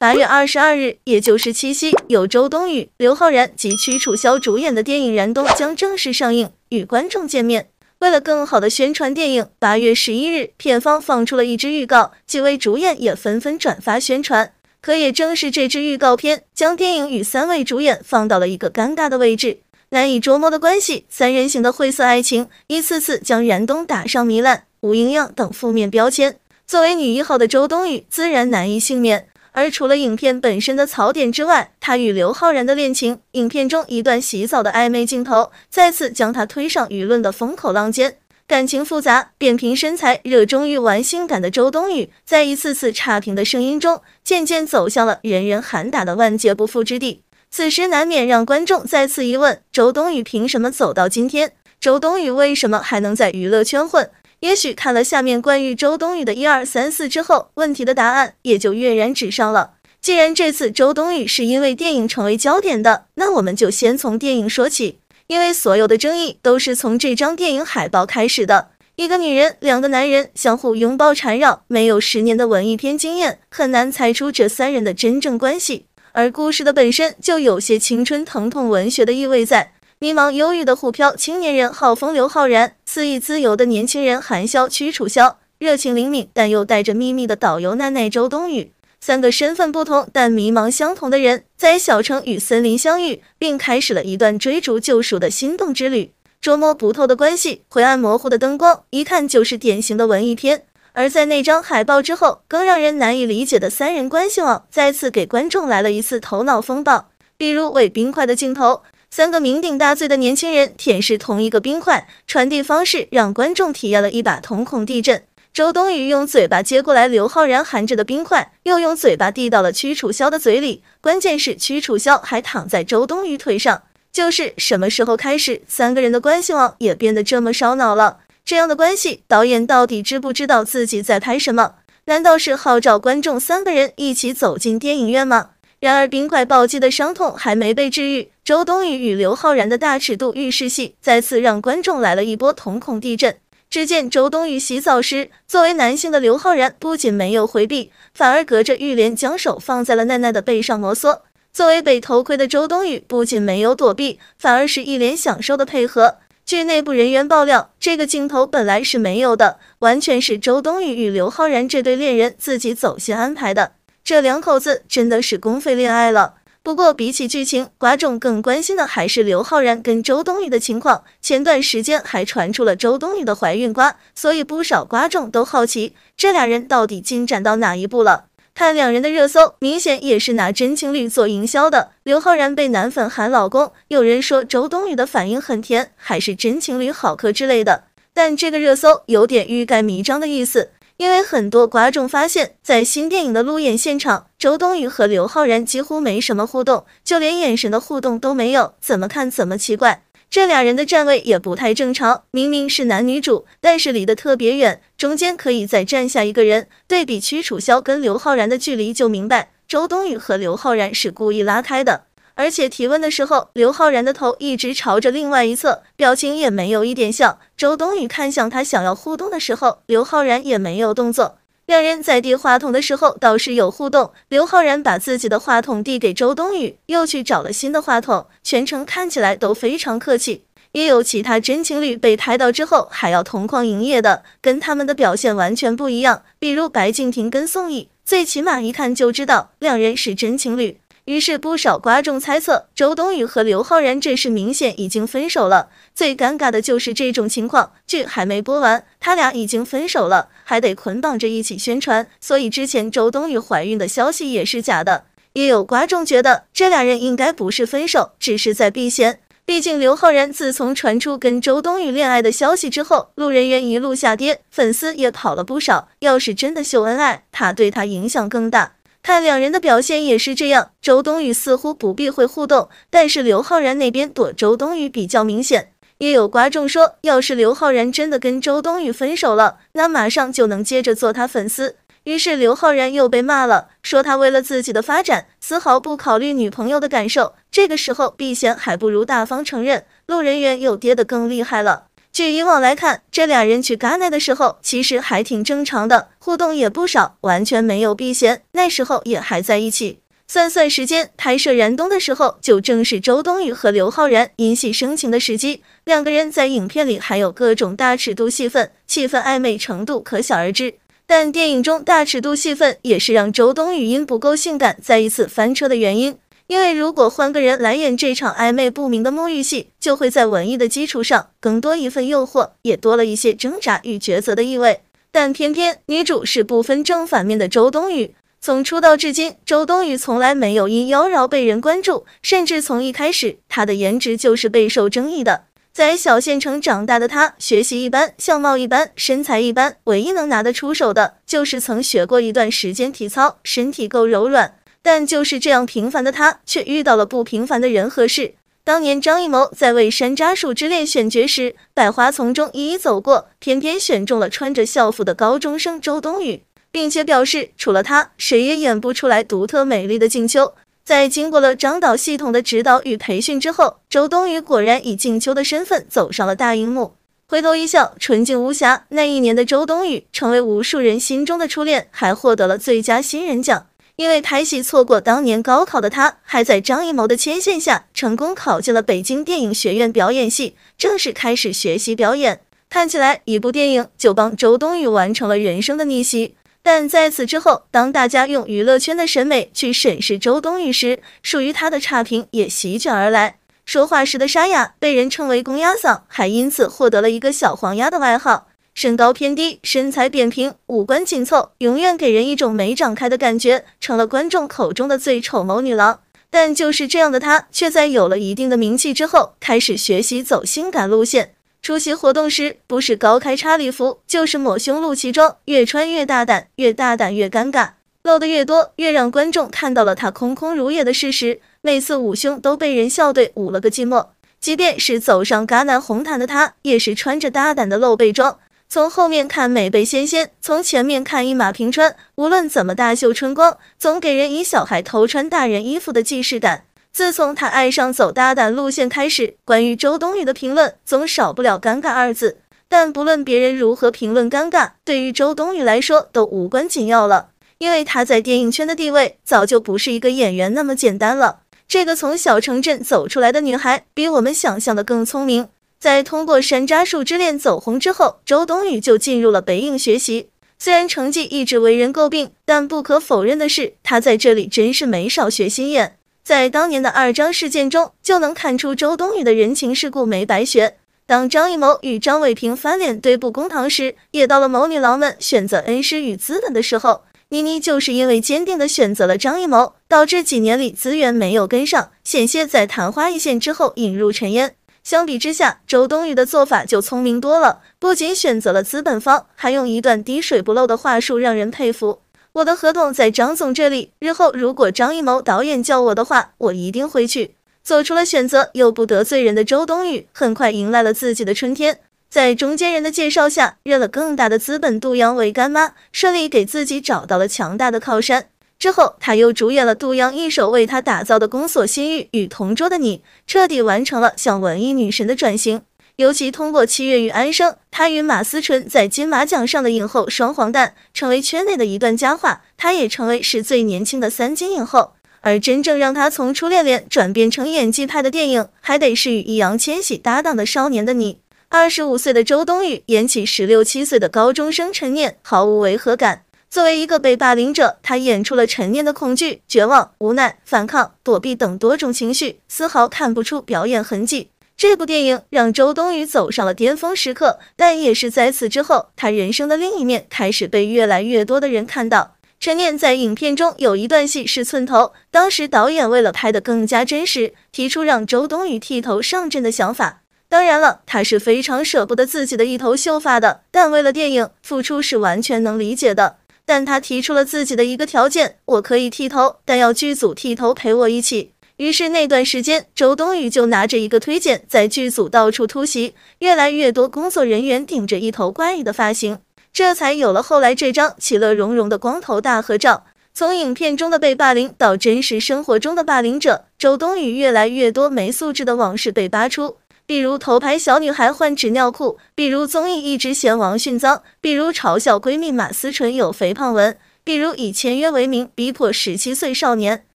八月二十二日，也就是七夕，由周冬雨、刘昊然及屈楚萧主演的电影《燃冬》将正式上映，与观众见面。为了更好的宣传电影，八月十一日，片方放出了一支预告，几位主演也纷纷转发宣传。可也正是这支预告片，将电影与三位主演放到了一个尴尬的位置，难以捉摸的关系，三人行的晦涩爱情，一次次将《燃冬》打上糜烂、无营养等负面标签。作为女一号的周冬雨，自然难以幸免。而除了影片本身的槽点之外，他与刘昊然的恋情，影片中一段洗澡的暧昧镜头，再次将他推上舆论的风口浪尖。感情复杂、扁平身材、热衷于玩性感的周冬雨，在一次次差评的声音中，渐渐走向了人人喊打的万劫不复之地。此时，难免让观众再次疑问：周冬雨凭什么走到今天？周冬雨为什么还能在娱乐圈混？也许看了下面关于周冬雨的一二三四之后，问题的答案也就跃然纸上了。既然这次周冬雨是因为电影成为焦点的，那我们就先从电影说起，因为所有的争议都是从这张电影海报开始的。一个女人，两个男人相互拥抱缠绕，没有十年的文艺片经验，很难猜出这三人的真正关系。而故事的本身就有些青春疼痛文学的意味在。迷茫忧郁的沪漂青年人浩风刘昊然，肆意自由的年轻人韩潇屈楚萧，热情灵敏但又带着秘密的导游奈奈周冬雨，三个身份不同但迷茫相同的人在小城与森林相遇，并开始了一段追逐救赎的心动之旅。捉摸不透的关系，灰暗模糊的灯光，一看就是典型的文艺片。而在那张海报之后，更让人难以理解的三人关系网，再次给观众来了一次头脑风暴。比如伪冰块的镜头。三个酩酊大醉的年轻人舔舐同一个冰块，传递方式让观众体验了一把瞳孔地震。周冬雨用嘴巴接过来刘昊然含着的冰块，又用嘴巴递到了屈楚萧的嘴里。关键是屈楚萧还躺在周冬雨腿上。就是什么时候开始，三个人的关系网也变得这么烧脑了？这样的关系，导演到底知不知道自己在拍什么？难道是号召观众三个人一起走进电影院吗？然而冰块暴击的伤痛还没被治愈。周冬雨与刘昊然的大尺度浴室戏，再次让观众来了一波瞳孔地震。只见周冬雨洗澡时，作为男性的刘昊然不仅没有回避，反而隔着浴帘将手放在了奈奈的背上摩挲。作为被偷窥的周冬雨，不仅没有躲避，反而是一脸享受的配合。据内部人员爆料，这个镜头本来是没有的，完全是周冬雨与刘昊然这对恋人自己走心安排的。这两口子真的是公费恋爱了。不过，比起剧情，瓜众更关心的还是刘昊然跟周冬雨的情况。前段时间还传出了周冬雨的怀孕瓜，所以不少瓜众都好奇这俩人到底进展到哪一步了。看两人的热搜，明显也是拿真情侣做营销的。刘昊然被男粉喊老公，有人说周冬雨的反应很甜，还是真情侣好磕之类的。但这个热搜有点欲盖弥彰的意思。因为很多瓜众发现，在新电影的路演现场，周冬雨和刘昊然几乎没什么互动，就连眼神的互动都没有，怎么看怎么奇怪。这俩人的站位也不太正常，明明是男女主，但是离得特别远，中间可以再站下一个人。对比屈楚萧跟刘昊然的距离，就明白周冬雨和刘昊然是故意拉开的。而且提问的时候，刘昊然的头一直朝着另外一侧，表情也没有一点笑。周冬雨看向他，想要互动的时候，刘昊然也没有动作。两人在递话筒的时候倒是有互动，刘昊然把自己的话筒递给周冬雨，又去找了新的话筒，全程看起来都非常客气。也有其他真情侣被拍到之后还要同框营业的，跟他们的表现完全不一样。比如白敬亭跟宋轶，最起码一看就知道两人是真情侣。于是不少瓜众猜测，周冬雨和刘昊然这事明显已经分手了。最尴尬的就是这种情况，剧还没播完，他俩已经分手了，还得捆绑着一起宣传。所以之前周冬雨怀孕的消息也是假的。也有瓜众觉得，这俩人应该不是分手，只是在避嫌。毕竟刘昊然自从传出跟周冬雨恋爱的消息之后，路人缘一路下跌，粉丝也跑了不少。要是真的秀恩爱，他对他影响更大。看两人的表现也是这样，周冬雨似乎不避讳互动，但是刘昊然那边躲周冬雨比较明显，也有瓜众说，要是刘昊然真的跟周冬雨分手了，那马上就能接着做他粉丝。于是刘昊然又被骂了，说他为了自己的发展，丝毫不考虑女朋友的感受。这个时候避嫌还不如大方承认，路人缘又跌得更厉害了。据以往来看，这俩人去戛纳的时候其实还挺正常的，互动也不少，完全没有避嫌。那时候也还在一起。算算时间，拍摄《燃冬》的时候，就正是周冬雨和刘昊然因戏生情的时机。两个人在影片里还有各种大尺度戏份，气氛暧昧程度可想而知。但电影中大尺度戏份也是让周冬雨因不够性感再一次翻车的原因。因为如果换个人来演这场暧昧不明的沐浴戏，就会在文艺的基础上更多一份诱惑，也多了一些挣扎与抉择的意味。但偏偏女主是不分正反面的周冬雨。从出道至今，周冬雨从来没有因妖娆被人关注，甚至从一开始，她的颜值就是备受争议的。在小县城长大的她，学习一般，相貌一般，身材一般，唯一能拿得出手的就是曾学过一段时间体操，身体够柔软。但就是这样平凡的他，却遇到了不平凡的人和事。当年张艺谋在为《山楂树之恋》选角时，百花丛中一一走过，偏偏选中了穿着校服的高中生周冬雨，并且表示除了他，谁也演不出来独特美丽的静秋。在经过了张导系统的指导与培训之后，周冬雨果然以静秋的身份走上了大荧幕，回头一笑，纯净无瑕。那一年的周冬雨，成为无数人心中的初恋，还获得了最佳新人奖。因为拍戏错过当年高考的他，还在张艺谋的牵线下，成功考进了北京电影学院表演系，正式开始学习表演。看起来一部电影就帮周冬雨完成了人生的逆袭。但在此之后，当大家用娱乐圈的审美去审视周冬雨时，属于她的差评也席卷而来。说话时的沙哑被人称为公鸭嗓，还因此获得了一个小黄鸭的外号。身高偏低，身材扁平，五官紧凑，永远给人一种没长开的感觉，成了观众口中的最丑谋女郎。但就是这样的她，却在有了一定的名气之后，开始学习走性感路线。出席活动时，不是高开叉礼服，就是抹胸露脐装，越穿越大胆，越大胆越尴尬，露的越多，越让观众看到了她空空如也的事实。每次捂胸都被人笑对捂了个寂寞。即便是走上戛纳红毯的她，也是穿着大胆的露背装。从后面看美背纤纤，从前面看一马平川。无论怎么大秀春光，总给人以小孩偷穿大人衣服的既视感。自从她爱上走大胆路线开始，关于周冬雨的评论总少不了“尴尬”二字。但不论别人如何评论尴尬，对于周冬雨来说都无关紧要了，因为她在电影圈的地位早就不是一个演员那么简单了。这个从小城镇走出来的女孩，比我们想象的更聪明。在通过《山楂树之恋》走红之后，周冬雨就进入了北影学习。虽然成绩一直为人诟病，但不可否认的是，她在这里真是没少学心眼。在当年的二张事件中，就能看出周冬雨的人情世故没白学。当张艺谋与张伟平翻脸对簿公堂时，也到了某女郎们选择恩师与资本的时候。倪妮就是因为坚定地选择了张艺谋，导致几年里资源没有跟上，险些在昙花一现之后引入尘烟。相比之下，周冬雨的做法就聪明多了。不仅选择了资本方，还用一段滴水不漏的话术让人佩服。我的合同在张总这里，日后如果张艺谋导演叫我的话，我一定会去。做出了选择又不得罪人的周冬雨，很快迎来了自己的春天。在中间人的介绍下，认了更大的资本杜洋为干妈，顺利给自己找到了强大的靠山。之后，他又主演了杜央一手为他打造的《宫锁心玉》与《同桌的你》，彻底完成了向文艺女神的转型。尤其通过《七月与安生》，他与马思纯在金马奖上的影后双黄蛋，成为圈内的一段佳话。他也成为是最年轻的三金影后。而真正让他从初恋脸转变成演技派的电影，还得是与易烊千玺搭档的《少年的你》。二十五岁的周冬雨演起十六七岁的高中生陈念，毫无违和感。作为一个被霸凌者，他演出了陈念的恐惧、绝望、无奈、反抗、躲避等多种情绪，丝毫看不出表演痕迹。这部电影让周冬雨走上了巅峰时刻，但也是在此之后，他人生的另一面开始被越来越多的人看到。陈念在影片中有一段戏是寸头，当时导演为了拍的更加真实，提出让周冬雨剃头上阵的想法。当然了，他是非常舍不得自己的一头秀发的，但为了电影，付出是完全能理解的。但他提出了自己的一个条件：我可以剃头，但要剧组剃头陪我一起。于是那段时间，周冬雨就拿着一个推荐，在剧组到处突袭，越来越多工作人员顶着一头怪异的发型，这才有了后来这张其乐融融的光头大合照。从影片中的被霸凌，到真实生活中的霸凌者，周冬雨越来越多没素质的往事被扒出。比如头牌小女孩换纸尿裤，比如综艺一直嫌王迅脏，比如嘲笑闺蜜马思纯有肥胖纹，比如以签约为名逼迫十七岁少年，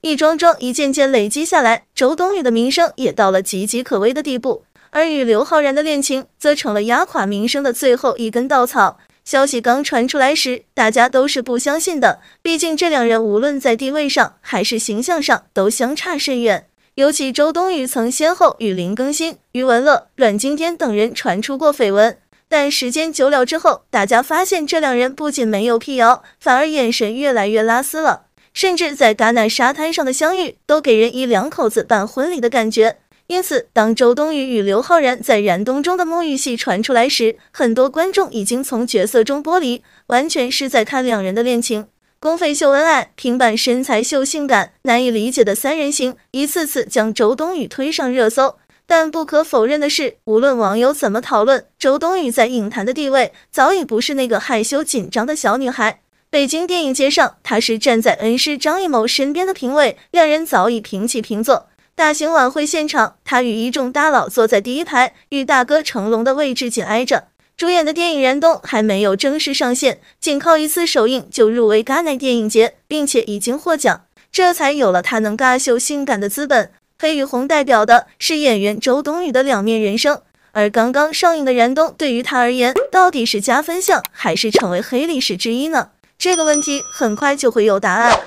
一桩桩一件件累积下来，周冬雨的名声也到了岌岌可危的地步。而与刘昊然的恋情则成了压垮名声的最后一根稻草。消息刚传出来时，大家都是不相信的，毕竟这两人无论在地位上还是形象上都相差甚远。尤其周冬雨曾先后与林更新、余文乐、阮经天等人传出过绯闻，但时间久了之后，大家发现这两人不仅没有辟谣，反而眼神越来越拉丝了，甚至在戛纳沙滩上的相遇都给人以两口子办婚礼的感觉。因此，当周冬雨与刘昊然在《燃冬》中的沐浴戏传出来时，很多观众已经从角色中剥离，完全是在看两人的恋情。公费秀恩爱，平板身材秀性感，难以理解的三人行，一次次将周冬雨推上热搜。但不可否认的是，无论网友怎么讨论，周冬雨在影坛的地位早已不是那个害羞紧张的小女孩。北京电影节上，她是站在恩师张艺谋身边的评委，两人早已平起平坐。大型晚会现场，她与一众大佬坐在第一排，与大哥成龙的位置紧挨着。主演的电影《燃冬》还没有正式上线，仅靠一次首映就入围戛纳电影节，并且已经获奖，这才有了他能尬秀性感的资本。黑与红代表的是演员周冬雨的两面人生，而刚刚上映的《燃冬》对于他而言，到底是加分项还是成为黑历史之一呢？这个问题很快就会有答案。